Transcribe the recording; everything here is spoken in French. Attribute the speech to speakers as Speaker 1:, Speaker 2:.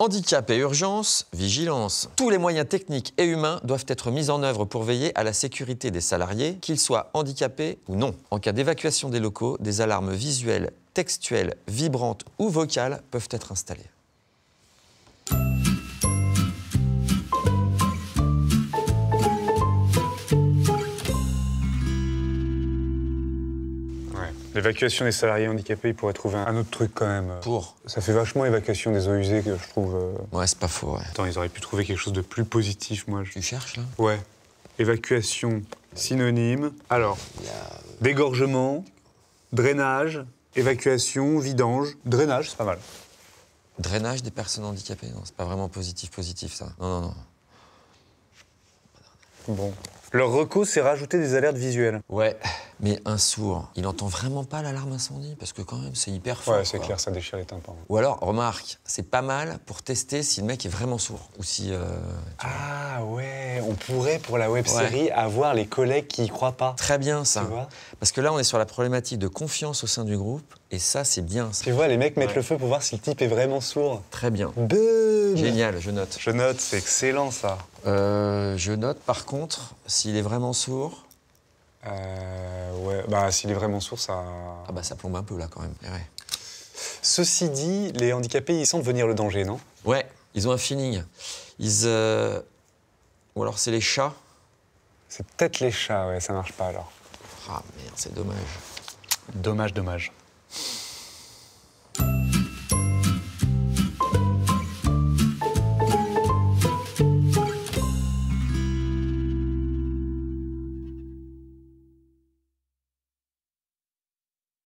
Speaker 1: Handicap et urgence, vigilance. Tous les moyens techniques et humains doivent être mis en œuvre pour veiller à la sécurité des salariés, qu'ils soient handicapés ou non. En cas d'évacuation des locaux, des alarmes visuelles, textuelles, vibrantes ou vocales peuvent être installées.
Speaker 2: L'évacuation des salariés handicapés, ils pourraient trouver un autre truc quand même. Pour Ça fait vachement évacuation des eaux usées que je trouve. Euh, ouais, c'est pas faux, ouais. Attends, ils auraient pu trouver quelque chose de plus positif, moi. Tu cherches, là Ouais. Évacuation, synonyme. Alors, dégorgement, drainage, évacuation, vidange.
Speaker 1: Drainage, c'est pas mal. Drainage des personnes handicapées, non, c'est pas vraiment positif, positif, ça. Non, non, non. Bon.
Speaker 2: Leur recours, c'est rajouter des alertes visuelles.
Speaker 1: Ouais, mais un sourd, il entend vraiment pas l'alarme incendie Parce que quand même, c'est hyper fort. Ouais, c'est clair, ça déchire les tympans. Ou alors, remarque, c'est pas mal pour tester si le mec est vraiment sourd. Ou si. Euh, ah ouais, on pourrait pour la web série avoir les collègues qui y croient pas. Très bien ça. Parce que là, on est sur la problématique de confiance au sein du groupe. Et ça, c'est bien. Ça. Tu vois, les mecs mettent le feu pour voir si le type est vraiment sourd. Très bien. Génial, je note. Je note, c'est excellent ça. Euh, je note, par contre, s'il est vraiment sourd. Euh, ouais, bah s'il est vraiment sourd, ça. Ah bah ça plombe un peu là quand même. Eh Ceci dit, les handicapés, ils sentent venir le danger, non Ouais, ils ont un feeling. Ils. Euh... Ou alors c'est les chats. C'est peut-être les chats, ouais, ça marche pas alors. Ah merde, c'est dommage. Dommage, dommage.